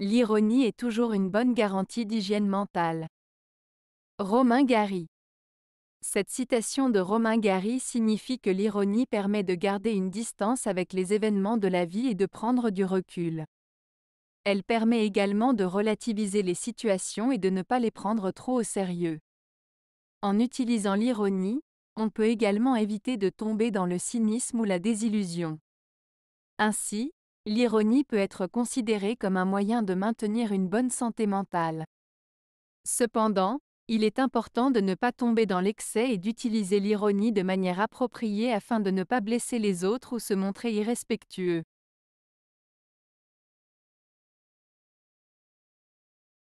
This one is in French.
L'ironie est toujours une bonne garantie d'hygiène mentale. Romain Gary Cette citation de Romain Gary signifie que l'ironie permet de garder une distance avec les événements de la vie et de prendre du recul. Elle permet également de relativiser les situations et de ne pas les prendre trop au sérieux. En utilisant l'ironie, on peut également éviter de tomber dans le cynisme ou la désillusion. Ainsi, L'ironie peut être considérée comme un moyen de maintenir une bonne santé mentale. Cependant, il est important de ne pas tomber dans l'excès et d'utiliser l'ironie de manière appropriée afin de ne pas blesser les autres ou se montrer irrespectueux.